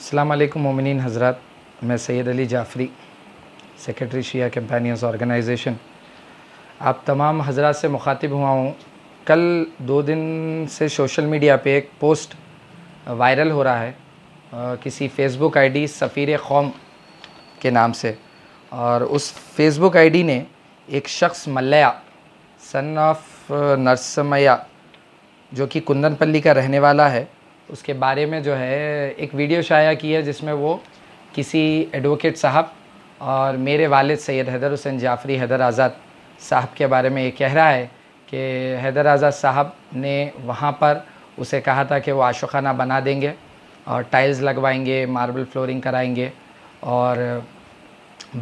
अल्लाम मोमिन हज़रत मैं Syed Ali Jafri secretary Shia companions organization आप तमाम हजरात से मुखातिब हुआ हूँ कल दो दिन से सोशल मीडिया पे एक पोस्ट वायरल हो रहा है किसी फेसबुक आईडी सफ़ीर कौम के नाम से और उस फेसबुक आईडी ने एक शख्स मल्लया सन ऑफ नरसमया जो कि कुंदनपल्ली का रहने वाला है उसके बारे में जो है एक वीडियो शाया की है जिसमें वो किसी एडवोकेट साहब और मेरे वालिद सैयद हैदर हुसैन जाफरी हैदर आज़ाद साहब के बारे में ये कह रहा है कि हैदर आज़ाद साहब ने वहाँ पर उसे कहा था कि वो आशोखाना बना देंगे और टाइल्स लगवाएंगे मार्बल फ्लोरिंग कराएंगे और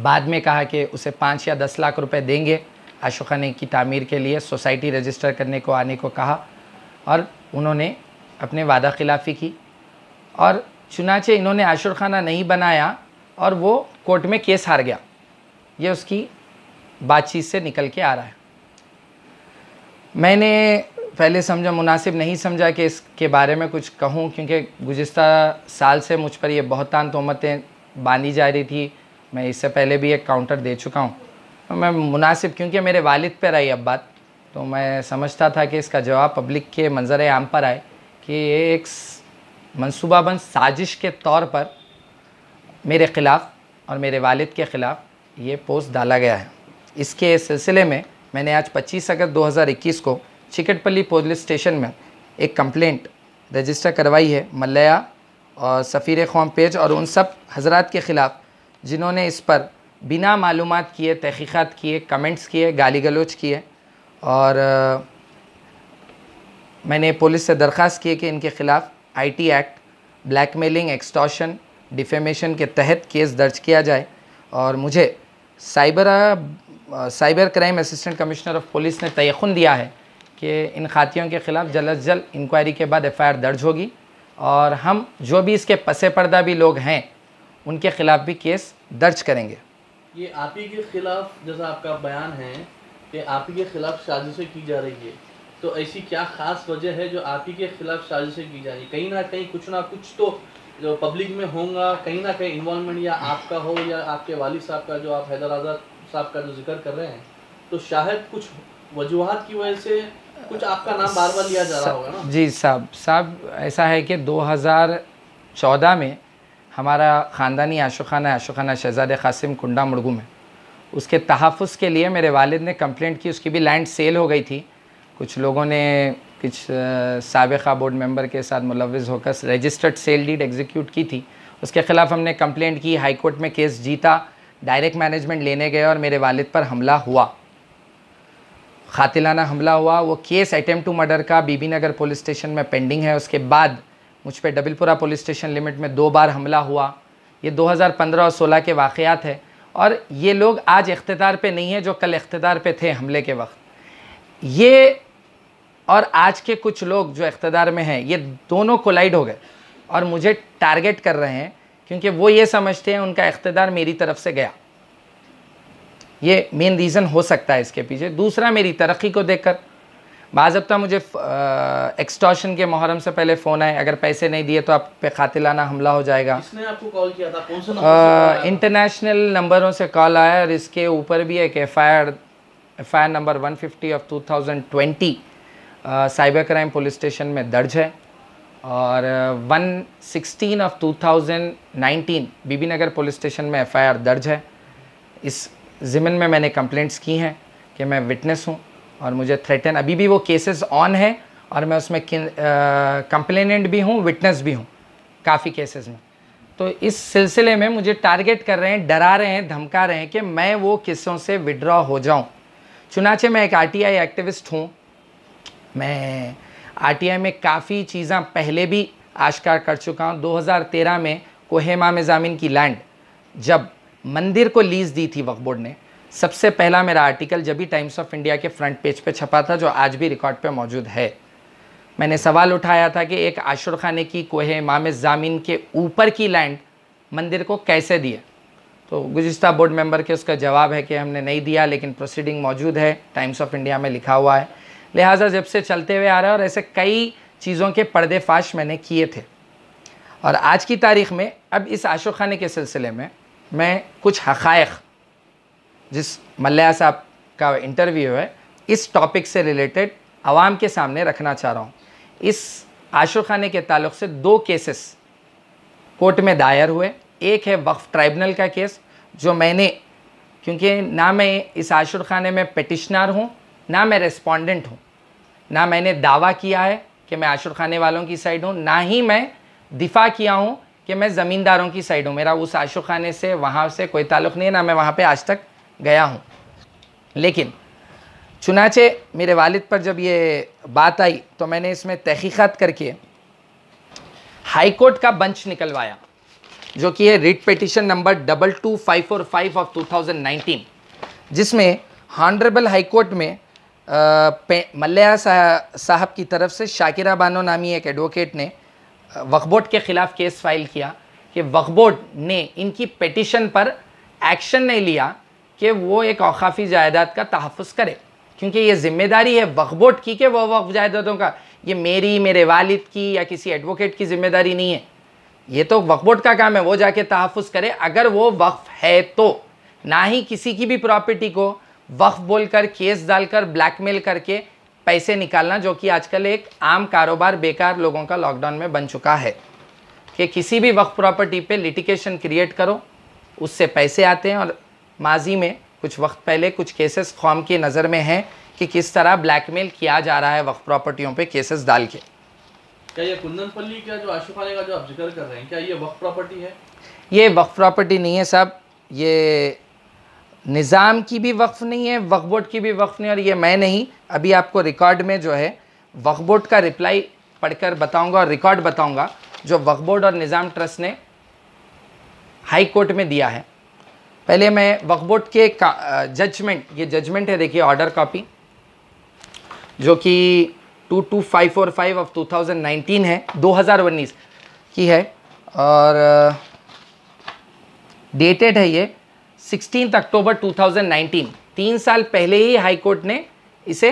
बाद में कहा कि उसे पाँच या दस लाख रुपए देंगे आशोखाने की तामीर के लिए सोसाइटी रजिस्टर करने को आने को कहा और उन्होंने अपने वादा खिलाफ़ी की और चुनाचे इन्होंने आशुर खाना नहीं बनाया और वो कोर्ट में केस हार गया ये उसकी बातचीत से निकल के आ रहा है मैंने पहले समझा मुनासिब नहीं समझा कि इसके बारे में कुछ कहूँ क्योंकि गुज्त साल से मुझ पर ये बहुत तान तोहमतें बांधी जा रही थी मैं इससे पहले भी एक काउंटर दे चुका हूँ तो मैं मुनासिब क्योंकि मेरे वालिद पर आई अब बात तो मैं समझता था कि इसका जवाब पब्लिक के मंजर आम पर आए कि ये एक मनसूबाबंद साजिश के तौर पर मेरे ख़िलाफ़ और मेरे वालिद के ख़िलाफ़ ये पोस्ट डाला गया है इसके सिलसिले में मैंने आज 25 अगस्त 2021 को चिकटपल्ली पुलिस स्टेशन में एक कंप्लेंट रजिस्टर करवाई है मलया और सफ़ीर खौम पेज और उन सब हजरात के ख़िलाफ़ जिन्होंने इस पर बिना मालूम किए तहकीक़त किए कमेंट्स किए गाली गलोच किए और मैंने पुलिस से दरख्वास्त की कि इनके ख़िलाफ़ IT act blackmailing extortion defamation के तहत केस दर्ज किया जाए और मुझे cyber cyber crime assistant commissioner of police ने तयन दिया है कि इन खातियों के ख़िलाफ़ जल्द अज जल्द इंक्वायरी के बाद एफ दर्ज होगी और हम जो भी इसके पसे पर्दा भी लोग हैं उनके ख़िलाफ़ भी केस दर्ज करेंगे ये आप ही के ख़िलाफ़ जैसा आपका बयान है कि आप ही के ख़िलाफ़ साजिशें की जा रही है तो ऐसी क्या खास वजह है जो आप ही के खिलाफ साजिशें की जा रही कहीं ना कहीं कुछ ना कुछ तो जो पब्लिक में होगा कहीं ना कहीं इन्वॉल्वमेंट या आपका हो या आपके वालिद साहब का जो आप हैदर आज़ाद साहब का जो जिक्र कर रहे हैं तो शायद कुछ वजूहत की वजह से कुछ आपका नाम बार बार लिया जा रहा होगा ना जी साहब साहब ऐसा है कि 2014 में हमारा ख़ानदानी आशोखाना आशोखाना शहजाद कासिम कुंडा मुड़गू में उसके तहफ़ के लिए मेरे वालिद ने कंप्लेंट की उसकी भी लैंड सेल हो गई थी कुछ लोगों ने कुछ सबका बोर्ड मेंबर के साथ मुलविस होकर रजिस्टर्ड सेल डीड एग्जीक्यूट की थी उसके ख़िलाफ़ हमने कंप्लेंट की हाई कोर्ट में केस जीता डायरेक्ट मैनेजमेंट लेने गए और मेरे वालिद पर हमला हुआ खातिलाना हमला हुआ वो केस अटैम्प टू मर्डर का बीबी नगर पुलिस स्टेशन में पेंडिंग है उसके बाद मुझ पर डबलपुरा पुलिस स्टेशन लिमिट में दो बार हमला हुआ ये 2015 और 16 के वाक़ात है और ये लोग आज इकतदार पे नहीं है जो कल अख्तदार पे थे हमले के वक्त ये और आज के कुछ लोग जो इकतदार में हैं ये दोनों कोलाइड हो गए और मुझे टारगेट कर रहे हैं क्योंकि वो ये समझते हैं उनका इकतदार मेरी तरफ से गया ये मेन रीज़न हो सकता है इसके पीछे दूसरा मेरी तरक्की को देखकर बाजबता तो मुझे एक्सटॉशन के मुहरम से पहले फ़ोन आए अगर पैसे नहीं दिए तो आप पे खातिलाना हमला हो जाएगा इसने आपको कॉल किया था कौन सा इंटरनेशनल नंबरों से कॉल आया और इसके ऊपर भी एक F I R F I R number one fifty of two thousand twenty cyber crime police station में दर्ज है और one sixteen of 2019 Bibi Nagar police station में एफआईआर दर्ज है इस ज़िमन में मैंने कंप्लेंट्स की हैं कि मैं विटनेस हूँ और मुझे थ्रेटन अभी भी वो केसेस ऑन है और मैं उसमें कंप्लेनेंट भी हूँ विटनेस भी हूँ काफ़ी केसेस में तो इस सिलसिले में मुझे टारगेट कर रहे हैं डरा रहे हैं धमका रहे हैं कि मैं वो किस्सों से विड्रॉ हो जाऊँ चुनाचे मैं एक आरटीआई एक्टिविस्ट हूँ मैं आर में काफ़ी चीज़ें पहले भी आश्कार कर चुका हूँ 2013 में कोहेमा में ज़मीन की लैंड जब मंदिर को लीज़ दी थी वक्फ बोर्ड ने सबसे पहला मेरा आर्टिकल जब भी टाइम्स ऑफ इंडिया के फ्रंट पेज पे छपा था जो आज भी रिकॉर्ड पे मौजूद है मैंने सवाल उठाया था कि एक आशुर खाने की कोहे मामे जामिन के ऊपर की लैंड मंदिर को कैसे दिया तो गुजशत बोर्ड मेंबर के उसका जवाब है कि हमने नहीं दिया लेकिन प्रोसीडिंग मौजूद है टाइम्स ऑफ इंडिया में लिखा हुआ है लिहाजा जब से चलते हुए आ रहा है और ऐसे कई चीज़ों के पर्दे फाश मैंने किए थे और आज की तारीख़ में अब इस खाने के सिलसिले में मैं कुछ हक़ाइक जिस मल्या साहब का इंटरव्यू है इस टॉपिक से रिलेटेड आवाम के सामने रखना चाह रहा हूँ इस खाने के ताल्लुक से दो केसेस कोर्ट में दायर हुए एक है वक्फ ट्राइब्यूनल का केस जो मैंने क्योंकि ना मैं इस आशुर खाने में पटिशनर हूँ ना मैं रेस्पॉन्डेंट हूँ ना मैंने दावा किया है कि मैं आशुर खाने वालों की साइड हूँ ना ही मैं दिफा किया हूँ कि मैं ज़मींदारों की साइड हूँ मेरा उस आशुर खाने से वहाँ से कोई ताल्लुक़ नहीं है ना मैं वहाँ पर आज तक गया हूँ लेकिन चुनाचे मेरे वालिद पर जब ये बात आई तो मैंने इसमें तहकीक़त करके हाई कोर्ट का बंच निकलवाया जो कि है writ petition number double two five four five of two thousand nineteen जिसमें हॉनरेबल हाई कोर्ट में मल्या साहब की तरफ से शाकिरा बानो नामी एक एडवोकेट ने वकबोट के ख़िलाफ़ केस फाइल किया कि वकबोट ने इनकी पटिशन पर एक्शन नहीं लिया कि वो एक अवकाफ़ी जायदाद का तहफ़ करे क्योंकि ये ज़िम्मेदारी है वकबोट की कि वह वक्फ जायदादों का ये मेरी मेरे वालिद की या किसी एडवोकेट की ज़िम्मेदारी नहीं है ये तो वकबोट का काम है वो जाके तहफ़ करे अगर वो वक्फ है तो ना ही किसी की भी प्रॉपर्टी को वक्फ बोलकर केस डालकर ब्लैकमेल करके पैसे निकालना जो कि आजकल एक आम कारोबार बेकार लोगों का लॉकडाउन में बन चुका है कि किसी भी वक्फ़ प्रॉपर्टी पे लिटिकेशन क्रिएट करो उससे पैसे आते हैं और माजी में कुछ वक्त पहले कुछ केसेस कौम की नज़र में हैं कि किस तरह ब्लैकमेल किया जा रहा है वक्फ़ प्रॉपर्टियों पे केसेस डाल के क्या ये कुंदनपल्ली का जो आशुखाने का जो आप जिक्र कर रहे हैं क्या ये वक्फ प्रॉपर्टी है ये वक्फ प्रॉपर्टी नहीं है साहब ये निज़ाम की भी वक्फ़ नहीं है वक्फ बोर्ड की भी वक्फ़ नहीं और ये मैं नहीं अभी आपको रिकॉर्ड में जो है वक्फ बोर्ड का रिप्लाई पढ़कर बताऊंगा और रिकॉर्ड बताऊंगा जो वक्फ बोर्ड और निज़ाम ट्रस्ट ने हाई कोर्ट में दिया है पहले मैं वक्फ बोर्ड के जजमेंट ये जजमेंट है देखिए ऑर्डर कॉपी जो कि two two five four five of two thousand nineteen है दो हज़ार उन्नीस की है और डेटेड है ये सिक्सटीन अक्टूबर 2019 तीन साल पहले ही हाई कोर्ट ने इसे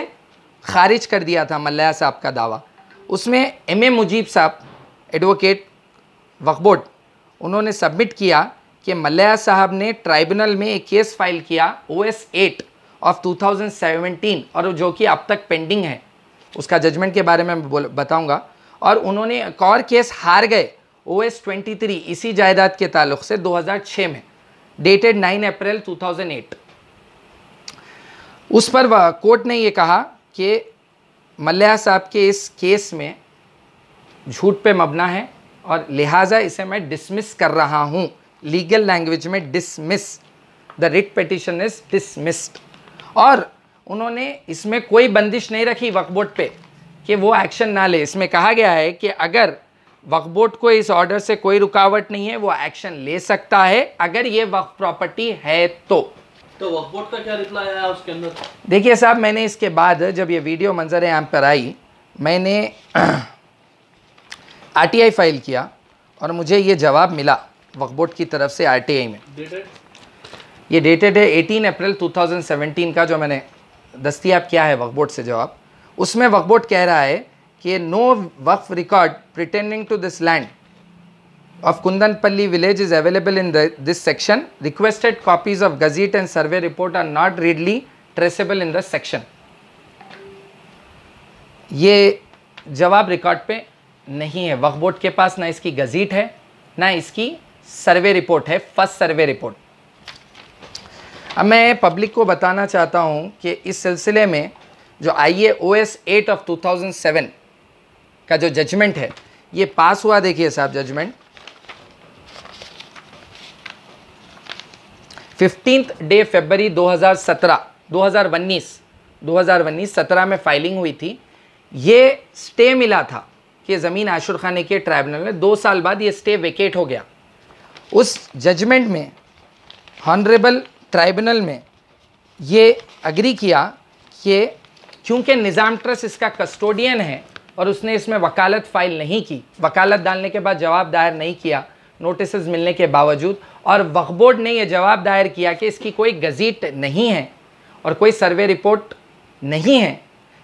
खारिज कर दिया था मल्ला साहब का दावा उसमें एम ए मुजीब साहब एडवोकेट वकबोट उन्होंने सबमिट किया कि मल्ला साहब ने ट्राइब्यूनल में एक केस फाइल किया ओ एस एट ऑफ 2017 और जो कि अब तक पेंडिंग है उसका जजमेंट के बारे में बताऊंगा और उन्होंने एक और केस हार गए ओ एस ट्वेंटी थ्री इसी जायदाद के ताल्लुक से 2006 में डेटेड 9 अप्रैल 2008 उस पर वह कोर्ट ने यह कहा कि मल्ल्या साहब के इस केस में झूठ पे मबना है और लिहाजा इसे मैं डिसमिस कर रहा हूं लीगल लैंग्वेज में dismiss the writ petition is dismissed और उन्होंने इसमें कोई बंदिश नहीं रखी वकबोट बोर्ड पे कि वो एक्शन ना ले इसमें कहा गया है कि अगर वक्फ बोर्ड को इस ऑर्डर से कोई रुकावट नहीं है वो एक्शन ले सकता है अगर ये वक्फ प्रॉपर्टी है तो तो वक्फ बोर्ड का क्या रिप्लाई आया उसके अंदर देखिए साहब मैंने इसके बाद जब ये वीडियो मंजर आम पर आई मैंने आरटीआई फाइल किया और मुझे ये जवाब मिला वक्फ बोर्ड की तरफ से आरटीआई में डेटेड? ये डेटेड है एटीन अप्रैल 2017 का जो मैंने दस्तियाब किया है वक्फ बोर्ड से जवाब उसमें वक्फ बोर्ड कह रहा है कि no Waqf record pertaining to this land of Kundanpalli village is available in this section requested copies of gazette and survey report are not readily traceable in the section ये जवाब रिकॉर्ड पे नहीं है वक्फ बोर्ड के पास ना इसकी गजीट है ना इसकी सर्वे रिपोर्ट है फर्स्ट सर्वे रिपोर्ट अब मैं पब्लिक को बताना चाहता हूँ कि इस सिलसिले में जो I A O S eight of two thousand seven का जो जजमेंट है ये पास हुआ देखिए साहब जजमेंट फिफ्टींथ डे फेबरी 2017 2019 2019 सत्रह में फाइलिंग हुई थी ये स्टे मिला था कि ज़मीन आशुर खाने के ट्राइब्यूनल में दो साल बाद ये स्टे वेकेट हो गया उस जजमेंट में हॉनरेबल ट्राइब्यूनल में ये अग्री किया कि क्योंकि निज़ाम ट्रस्ट इसका कस्टोडियन है और उसने इसमें वकालत फ़ाइल नहीं की वकालत डालने के बाद जवाब दायर नहीं किया नोटिस मिलने के बावजूद और वक्फ बोर्ड ने यह जवाब दायर किया कि इसकी कोई गजीट नहीं है और कोई सर्वे रिपोर्ट नहीं है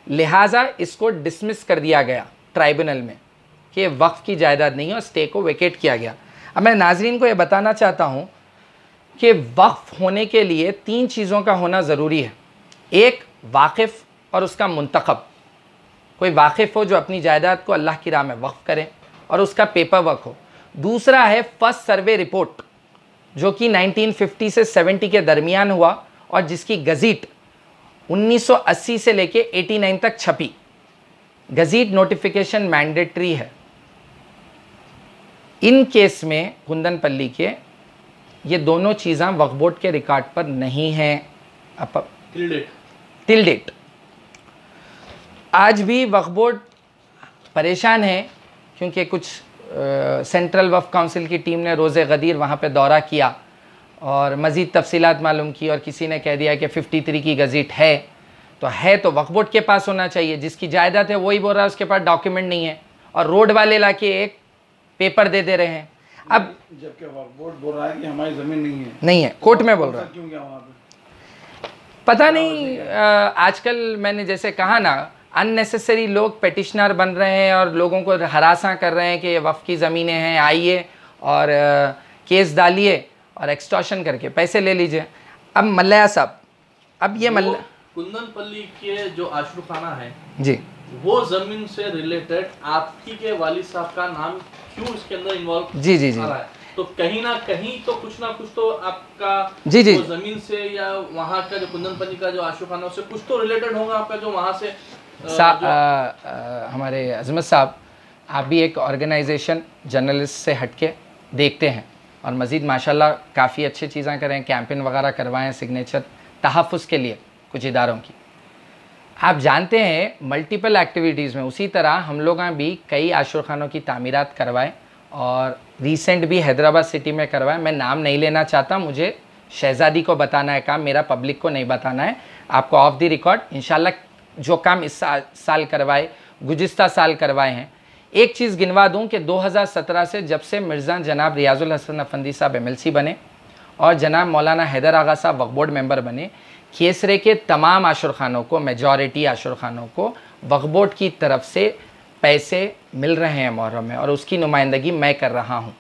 लिहाजा इसको डिसमिस कर दिया गया ट्राइब्यूनल में कि वक्फ़ की जायदाद नहीं है और स्टे को वेकेट किया गया अब मैं नाजरीन को यह बताना चाहता हूँ कि वक्फ़ होने के लिए तीन चीज़ों का होना ज़रूरी है एक वाकिफ़ और उसका मंतखब कोई वाकिफ़ हो जो अपनी जायदाद को अल्लाह की राह में वक्फ़ करें और उसका पेपर वर्क हो दूसरा है फर्स्ट सर्वे रिपोर्ट जो कि 1950 से 70 के दरमियान हुआ और जिसकी गज़ीट 1980 से लेके 89 तक छपी गज़ीट नोटिफिकेशन मैंडेटरी है इन केस में कुंदनपल्ली के ये दोनों चीज़ें वक्फ बोर्ड के रिकॉर्ड पर नहीं हैं टिल टिल डेट आज भी वक्फ बोर्ड परेशान है क्योंकि कुछ आ, सेंट्रल वफ़ काउंसिल की टीम ने रोज़ गदीर वहाँ पर दौरा किया और मज़ीद तफसीत मालूम की और किसी ने कह दिया कि फ़िफ्टी थ्री की गज़ीट है तो है तो वक्फ बोर्ड के पास होना चाहिए जिसकी जायदाद है वही बोल रहा है उसके पास डॉक्यूमेंट नहीं है और रोड वाले ला के एक पेपर दे दे रहे हैं अब जबकि वक्फ बोर्ड बोल रहा है कि हमारी ज़मीन नहीं है नहीं है कोर्ट में बोल रहा है पता नहीं आजकल मैंने जैसे कहा ना अननेसेसरी लोग पटिशनर बन रहे हैं और लोगों को हरासा कर रहे हैं कि ये वफ़ की ज़मीनें हैं आइए और आ, केस डालिए और एक्सटॉशन करके पैसे ले लीजिए अब मल्लया साहब अब ये मल्ल कुंदनपल्ली के जो आश्रू खाना है जी वो ज़मीन से रिलेटेड आपकी के वाली साहब का नाम क्यों इसके अंदर इन्वॉल्व जी जी जी तो कहीं ना कहीं तो कुछ ना कुछ तो आपका जी जी जमीन से या वहाँ का जो कुंदनपल्ली का जो आशू खाना उससे कुछ तो रिलेटेड होगा आपका जो वहाँ से Uh, आ, हमारे अजमत साहब आप भी एक ऑर्गेनाइजेशन जर्नलिस्ट से हटके देखते हैं और मज़ीद माशाल्लाह काफ़ी अच्छी चीज़ें करें कैंपेन वगैरह करवाएं सिग्नेचर तहफ़ के लिए कुछ इदारों की आप जानते हैं मल्टीपल एक्टिविटीज़ में उसी तरह हम लोग भी कई आशुर खानों की तमीरत करवाएँ और रिसेंट भी हैदराबाद सिटी में करवाएं मैं नाम नहीं लेना चाहता मुझे शहज़ादी को बताना है काम मेरा पब्लिक को नहीं बताना है आपको ऑफ द रिकॉर्ड इनशाला जो काम इस साल, साल करवाए गुजश्ता साल करवाए हैं एक चीज़ गिनवा दूं कि 2017 से जब से मिर्ज़ा जनाब रियाजुल हसन अफंदी साहब एम बने और जनाब मौलाना हैदर आगा साहब वक्फ बोर्ड मेम्बर बने केसरे के तमाम आशुर खानों को मेजॉरिटी आशुर खानों को वक्फ बोर्ड की तरफ से पैसे मिल रहे हैं मुहर्रम में और उसकी नुमाइंदगी मैं कर रहा हूँ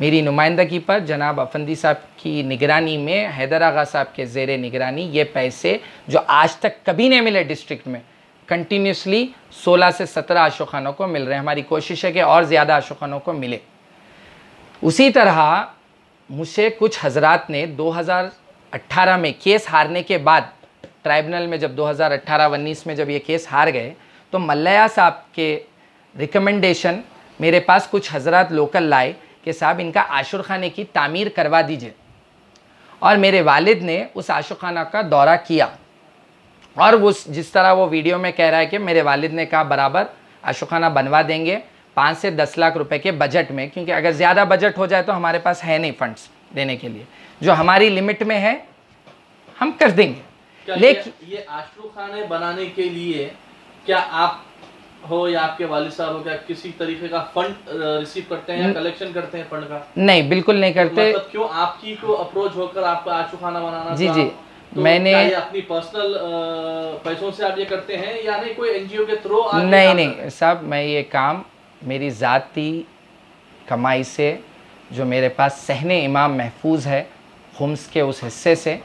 मेरी नुमाइंदगी पर जनाब अफंदी साहब की निगरानी में हैदर आगा साहब के जेर निगरानी ये पैसे जो आज तक कभी नहीं मिले डिस्ट्रिक्ट में कंटिन्यूसली 16 से 17 आशोखानों को मिल रहे हैं हमारी कोशिश है कि और ज़्यादा आशोखानों को मिले उसी तरह मुझे कुछ हजरात ने 2018 में केस हारने के बाद ट्राइब्यूनल में जब 2018 हज़ार में जब ये केस हार गए तो मल्लया साहब के रिकमेंडेशन मेरे पास कुछ हजरात लोकल लाए कि साहब इनका आशुर खाने की तामीर करवा दीजिए और मेरे वालिद ने उस आशुर खाना का दौरा किया और उस जिस तरह वो वीडियो में कह रहा है कि मेरे वालिद ने कहा बराबर आशुर खाना बनवा देंगे पाँच से दस लाख रुपए के बजट में क्योंकि अगर ज़्यादा बजट हो जाए तो हमारे पास है नहीं फंड्स देने के लिए जो हमारी लिमिट में है हम कर देंगे लेकिन ये, ये आशरू खाने बनाने के लिए क्या आप हो या आपके वालिद साहब हो क्या किसी तरीके का फंड रिसीव uh, करते हैं या कलेक्शन करते हैं फंड का नहीं बिल्कुल नहीं करते तो मतलब क्यों आपकी को अप्रोच होकर आपका आशू खाना बनाना जी जी तो मैंने अपनी पर्सनल uh, पैसों से आप ये करते हैं या नहीं कोई एनजीओ के थ्रू नहीं नहीं साहब मैं ये काम मेरी ज़ाती कमाई से जो मेरे पास सहने इमाम महफूज है हम्स के उस हिस्से से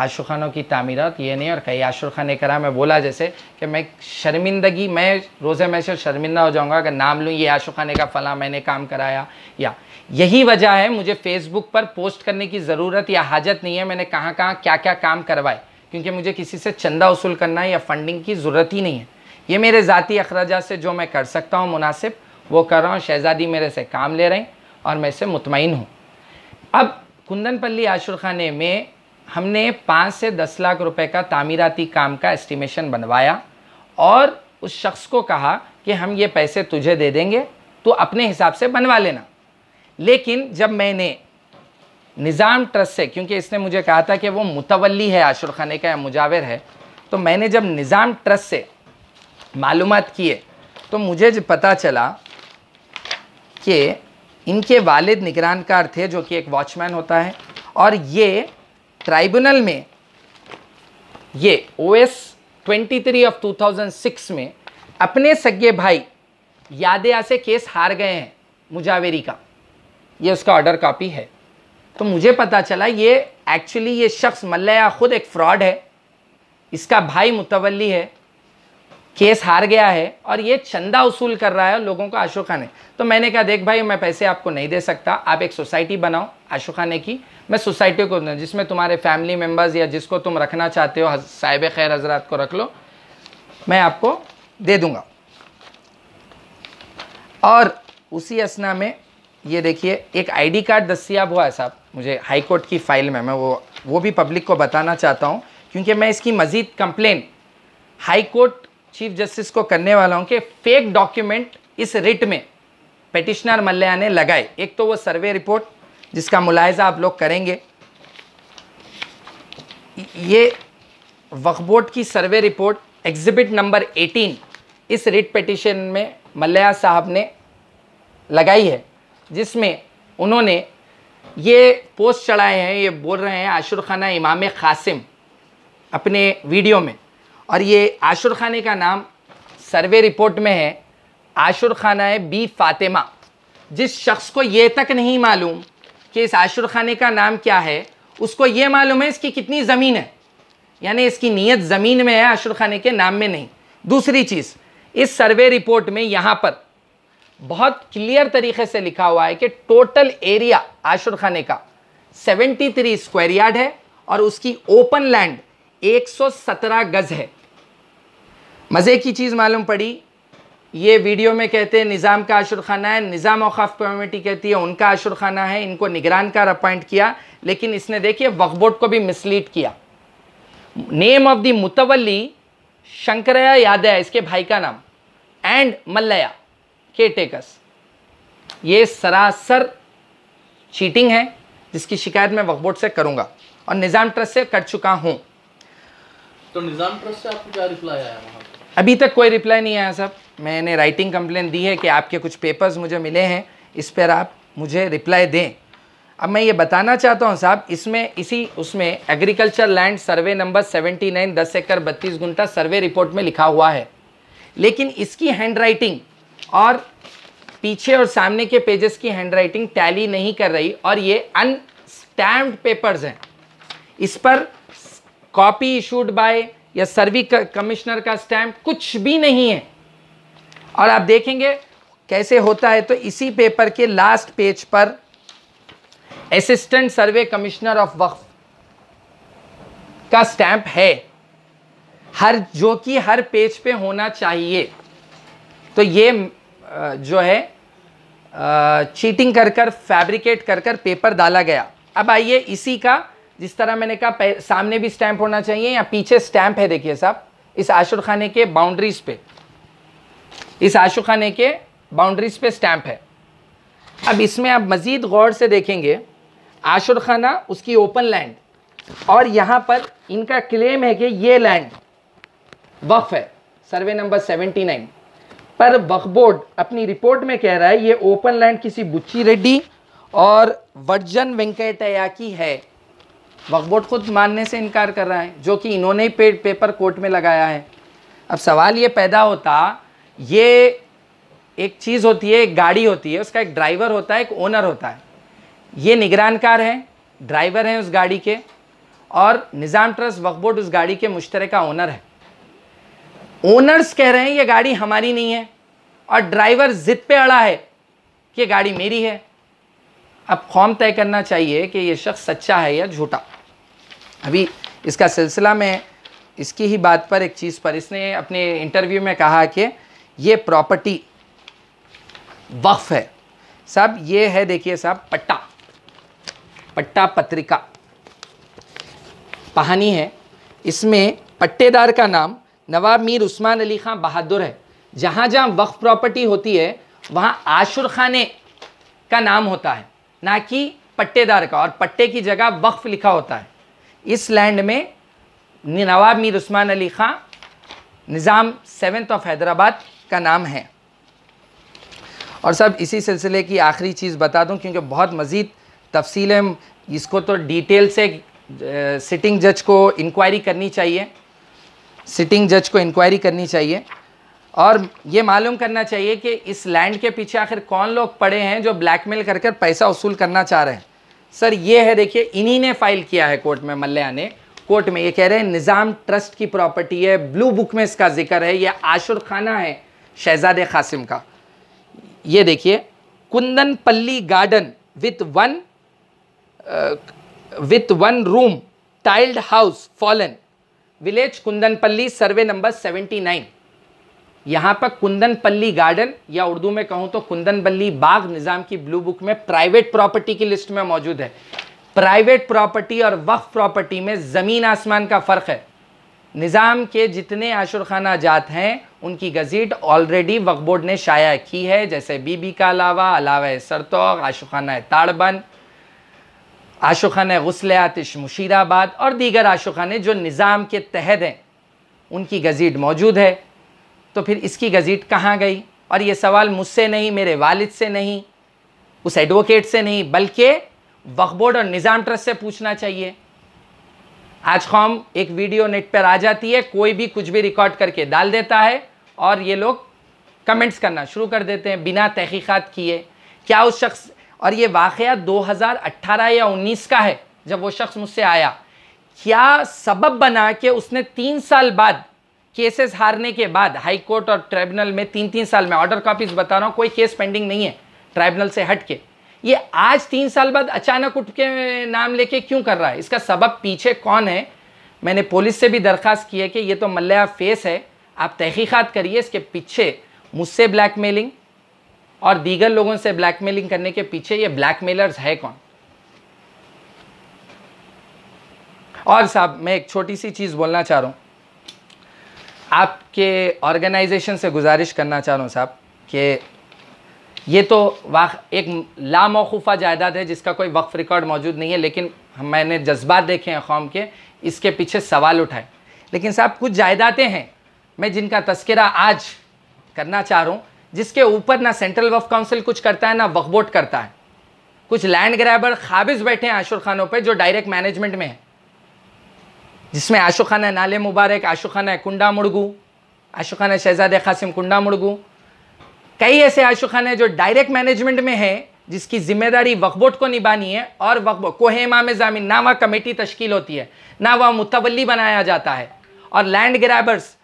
आशू खानों की तामीरत ये नहीं और कई आशुर खान करा मैं बोला जैसे कि मैं शर्मिंदगी मैं रोज़ से शर्मिंदा हो जाऊँगा अगर नाम लूँ ये आशू खान का फ़लाँ मैंने काम कराया या यही वजह है मुझे फेसबुक पर पोस्ट करने की ज़रूरत या हाजत नहीं है मैंने कहाँ कहाँ क्या क्या काम करवाए क्योंकि मुझे किसी से चंदा वसूल करना या फंडिंग की ज़रूरत ही नहीं है ये मेरे ज़ाती अखराज से जो मैं कर सकता हूँ मुनासिब वो कर रहा हूँ शहज़ादी मेरे से काम ले रहे हैं और मैं इसे मुतमिन हूँ अब कुंदनपल्ली आशुर खाने में हमने पाँच से दस लाख रुपए का तामीराती काम का एस्टिमेशन बनवाया और उस शख्स को कहा कि हम ये पैसे तुझे दे देंगे तो अपने हिसाब से बनवा लेना लेकिन जब मैंने निज़ाम ट्रस्ट से क्योंकि इसने मुझे कहा था कि वो मुतवली है आशुर खाने का या मुजावर है तो मैंने जब निज़ाम ट्रस्ट से मालूम किए तो मुझे पता चला कि इनके वालिद निगरानकार थे जो कि एक वॉचमैन होता है और ये ट्राइब्यूनल में ये O S twenty three of two thousand six में अपने सगे भाई यादया से केस हार गए हैं मुजावेरी का ये उसका ऑर्डर कॉपी है तो मुझे पता चला ये एक्चुअली ये शख्स मल्लया ख़ुद एक फ्रॉड है इसका भाई मुतवली है केस हार गया है और ये चंदा वसूल कर रहा है लोगों को आशू खाने तो मैंने कहा देख भाई मैं पैसे आपको नहीं दे सकता आप एक सोसाइटी बनाओ आशू खाने की मैं सोसाइटी को जिसमें तुम्हारे फैमिली मेम्बर्स या जिसको तुम रखना चाहते हो साहिब खैर हजरात को रख लो मैं आपको दे दूँगा और उसी असना में ये देखिए एक आईडी कार्ड दस्तियाब हुआ है साहब मुझे हाई कोर्ट की फ़ाइल में मैं वो वो भी पब्लिक को बताना चाहता हूँ क्योंकि मैं इसकी मज़ीद complaint high court chief justice को करने वाला हूँ कि फेक डॉक्यूमेंट इस रिट में पेटिशनर मल्ल्या ने लगाए एक तो वो सर्वे रिपोर्ट जिसका मुलायजा आप लोग करेंगे ये वक्बोर्ड की सर्वे रिपोर्ट एग्जिबिट नंबर 18 इस रिट पटिशन में मल्ल्या साहब ने लगाई है जिसमें उन्होंने ये पोस्ट चढ़ाए हैं ये बोल रहे हैं आशुर खाना इमाम कासिम अपने वीडियो में और ये आशुर खाने का नाम सर्वे रिपोर्ट में है आशुर खाना है बी फातिमा जिस शख्स को ये तक नहीं मालूम कि इस आशुर खाने का नाम क्या है उसको ये मालूम है इसकी कितनी ज़मीन है यानी इसकी नीयत ज़मीन में है आशुर खाने के नाम में नहीं दूसरी चीज़ इस सर्वे रिपोर्ट में यहाँ पर बहुत क्लियर तरीके से लिखा हुआ है कि टोटल एरिया आशुर खाने का 73 स्क्वायर यार्ड है और उसकी ओपन लैंड 117 गज है मज़े की चीज़ मालूम पड़ी ये वीडियो में कहते हैं निज़ाम का आशुर खाना है निज़ाम औकाफ कमेटी कहती है उनका आशुर खाना है इनको निगरान कार अपॉइंट किया लेकिन इसने देखिए वक्फ बोर्ड को भी मिसलीड किया नेम ऑफ द मुतवली शंकराया यादया इसके भाई का नाम एंड मल्लया के टेकस ये सरासर चीटिंग है जिसकी शिकायत मैं वक्फ से करूँगा और निज़ाम ट्रस्ट से कर चुका हूँ तो निज़ाम ट्रस्ट से आपको क्या रिप्लाई आया वहाँ अभी तक कोई रिप्लाई नहीं आया साहब मैंने राइटिंग कंप्लेन दी है कि आपके कुछ पेपर्स मुझे मिले हैं इस पर आप मुझे रिप्लाई दें अब मैं ये बताना चाहता हूँ साहब इसमें इसी उसमें एग्रीकल्चर लैंड सर्वे नंबर 79 दस एकड़ बत्तीस घुंटा सर्वे रिपोर्ट में लिखा हुआ है लेकिन इसकी हैंड राइटिंग और पीछे और सामने के पेजेस की हैंड राइटिंग टैली नहीं कर रही और ये अनस्टैम्प्ड पेपर्स हैं इस पर कॉपी इशूड बाय या सर्वी कमिश्नर का स्टैम्प कुछ भी नहीं है और आप देखेंगे कैसे होता है तो इसी पेपर के लास्ट पेज पर assistant survey commissioner of Waqf का स्टैंप है हर जो कि हर पेज पे होना चाहिए तो ये जो है चीटिंग कर कर फैब्रिकेट कर कर पेपर डाला गया अब आइए इसी का जिस तरह मैंने कहा सामने भी स्टैंप होना चाहिए या पीछे स्टैंप है देखिए साहब इस आशुर खाने के बाउंड्रीज पे इस आशु खाने के बाउंड्रीज पे स्टैंप है अब इसमें आप मज़ीद गौर से देखेंगे आशुर खाना उसकी ओपन लैंड और यहाँ पर इनका क्लेम है कि ये लैंड वक्फ है सर्वे नंबर सेवेंटी नाइन पर वक्फ बोर्ड अपनी रिपोर्ट में कह रहा है ये ओपन लैंड किसी बुच्ची रेड्डी और वर्जन वेंकटया की है बोर्ड खुद मानने से इनकार कर रहा है जो कि इन्होंने ही पे, पेपर कोर्ट में लगाया है अब सवाल ये पैदा होता ये एक चीज़ होती है एक गाड़ी होती है उसका एक ड्राइवर होता है एक ओनर होता है ये निगरानकार है ड्राइवर हैं उस गाड़ी के और निज़ाम ट्रस्ट वक्फ बोर्ड उस गाड़ी के का ओनर है ओनर्स कह रहे हैं ये गाड़ी हमारी नहीं है और ड्राइवर ज़िद पे अड़ा है कि ये गाड़ी मेरी है अब कौम तय करना चाहिए कि ये शख्स सच्चा है या झूठा अभी इसका सिलसिला में इसकी ही बात पर एक चीज़ पर इसने अपने इंटरव्यू में कहा कि ये प्रॉपर्टी वक्फ है साहब ये है देखिए साहब पट्टा पट्टा पत्रिका कहानी है इसमें पट्टेदार का नाम नवाब मीर उस्मान अली खां बहादुर है जहाँ जहाँ वक्फ प्रॉपर्टी होती है वहाँ आशुर खाने का नाम होता है ना कि पट्टेदार का और पट्टे की जगह वक्फ लिखा होता है इस लैंड में नवाब मीर उस्मान अली खां निज़ाम सेवेंथ ऑफ हैदराबाद का नाम है और सब इसी सिलसिले की आखिरी चीज़ बता दूं क्योंकि बहुत मज़ीद तफसील इसको तो डिटेल से सिटिंग जज को इंक्वायरी करनी चाहिए सिटिंग जज को इंक्वायरी करनी चाहिए और ये मालूम करना चाहिए कि इस लैंड के पीछे आखिर कौन लोग पड़े हैं जो ब्लैकमेल करके कर पैसा वसूल करना चाह रहे हैं सर ये है देखिए इन्हीं ने फाइल किया है कोर्ट में मल्ल्या ने कोर्ट में ये कह रहे हैं निज़ाम ट्रस्ट की प्रॉपर्टी है ब्लू बुक में इसका जिक्र है ये आशुर खाना है शहजाद कासिम का ये देखिए Kundanpalli garden with one with one room tiled house fallen village Kundanpalli survey number nine यहाँ पर कुंदन पल्ली गार्डन या उर्दू में कहूँ तो कुंदन बल्ली बाग निज़ाम की ब्लू बुक में प्राइवेट प्रॉपर्टी की लिस्ट में मौजूद है प्राइवेट प्रॉपर्टी और वक्फ प्रॉपर्टी में ज़मीन आसमान का फ़र्क है निज़ाम के जितने आशुरखाना जात हैं उनकी गज़ीट ऑलरेडी वक्फ बोर्ड ने शाया की है जैसे बीबी का अलावा अलावा सरतोग आशुखाना ताड़बंद आशुखाना गसल आतिश मुशीराबाद और दीगर आशुखाने जो निज़ाम के तहत हैं उनकी गज़ीट मौजूद है तो फिर इसकी गज़ीट कहाँ गई और ये सवाल मुझसे नहीं मेरे वालिद से नहीं उस एडवोकेट से नहीं बल्कि वक्फ बोर्ड और निज़ाम ट्रस्ट से पूछना चाहिए आज कौम एक वीडियो नेट पर आ जाती है कोई भी कुछ भी रिकॉर्ड करके डाल देता है और ये लोग कमेंट्स करना शुरू कर देते हैं बिना तहकीक़ात किए क्या उस शख्स और ये वाक़ 2018 या 19 का है जब वो शख्स मुझसे आया क्या सबब बना के उसने तीन साल बाद केसेस हारने के बाद हाई कोर्ट और ट्राइब्यूनल में तीन तीन साल में ऑर्डर कॉपीज बता रहा हूँ कोई केस पेंडिंग नहीं है ट्राइब्यूनल से हट के ये आज तीन साल बाद अचानक उठ के नाम लेके क्यों कर रहा है इसका सबब पीछे कौन है मैंने पुलिस से भी दरख्वास्त की है कि ये तो मल्या फेस है आप तहकीक़ात करिए इसके पीछे मुझसे ब्लैकमेलिंग और दीगर लोगों से ब्लैकमेलिंग करने के पीछे ये ब्लैकमेलर्स है कौन और साहब मैं एक छोटी सी चीज़ बोलना चाह रहा हूँ आपके ऑर्गेनाइजेशन से गुजारिश करना चाह रहा हूँ साहब कि ये तो वाक़ एक लामौकूफ़ा जायदाद है जिसका कोई वक्फ रिकॉर्ड मौजूद नहीं है लेकिन मैंने जज्बात देखे हैं कौम के इसके पीछे सवाल उठाए लेकिन साहब कुछ जायदादें हैं मैं जिनका तस्करा आज करना चाह रहा हूँ जिसके ऊपर ना सेंट्रल वफ काउंसिल कुछ करता है ना वक्फ बोर्ड करता है कुछ लैंड ग्रैबर खाबिज बैठे हैं आशुर खानों पर जो डायरेक्ट मैनेजमेंट में है जिसमें है नाले मुबारक है कुंडा मुड़गू है शहजाद कासिम कुंडा मुड़गू कई ऐसे है जो डायरेक्ट मैनेजमेंट में है जिसकी जिम्मेदारी वकबोट को निभानी है और वकबो कोहे इमाम जामिन ना वह कमेटी तश्कील होती है ना वह मुतवली बनाया जाता है और लैंड ग्रैबर्स